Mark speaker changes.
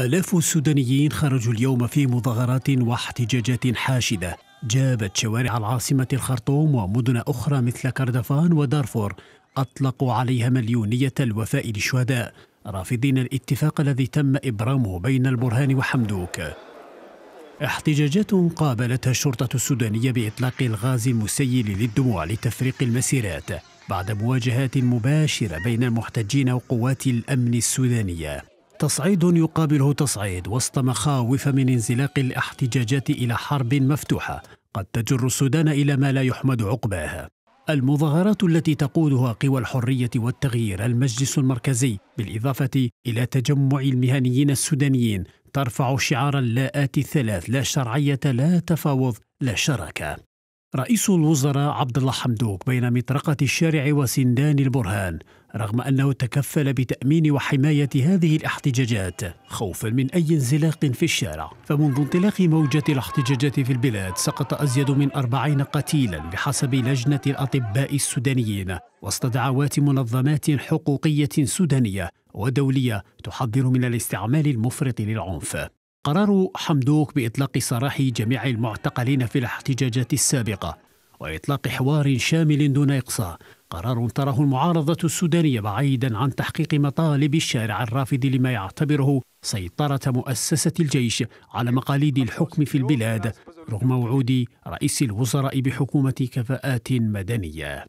Speaker 1: آلاف السودانيين خرجوا اليوم في مظاهرات واحتجاجات حاشدة جابت شوارع العاصمة الخرطوم ومدن أخرى مثل كردفان ودارفور أطلقوا عليها مليونية الوفاء للشهداء رافضين الاتفاق الذي تم إبرامه بين البرهان وحمدوك احتجاجات قابلتها الشرطة السودانية بإطلاق الغاز المسيل للدموع لتفريق المسيرات بعد مواجهات مباشرة بين المحتجين وقوات الأمن السودانية تصعيد يقابله تصعيد وسط مخاوف من انزلاق الاحتجاجات الى حرب مفتوحه قد تجر السودان الى ما لا يحمد عقباها المظاهرات التي تقودها قوى الحريه والتغيير المجلس المركزي بالاضافه الى تجمع المهنيين السودانيين ترفع شعار اللاءات الثلاث لا شرعيه لا تفاوض لا شراكه رئيس الوزراء عبد الله حمدوك بين مطرقة الشارع وسندان البرهان رغم أنه تكفل بتأمين وحماية هذه الاحتجاجات خوفا من أي انزلاق في الشارع فمنذ انطلاق موجة الاحتجاجات في البلاد سقط أزيد من أربعين قتيلا بحسب لجنة الأطباء السودانيين وسط دعوات منظمات حقوقية سودانية ودولية تحذر من الاستعمال المفرط للعنف قرار حمدوك بإطلاق سراح جميع المعتقلين في الاحتجاجات السابقة وإطلاق حوار شامل دون إقصاء قرار تراه المعارضة السودانية بعيدا عن تحقيق مطالب الشارع الرافض لما يعتبره سيطرة مؤسسة الجيش على مقاليد الحكم في البلاد رغم وعود رئيس الوزراء بحكومة كفاءات مدنية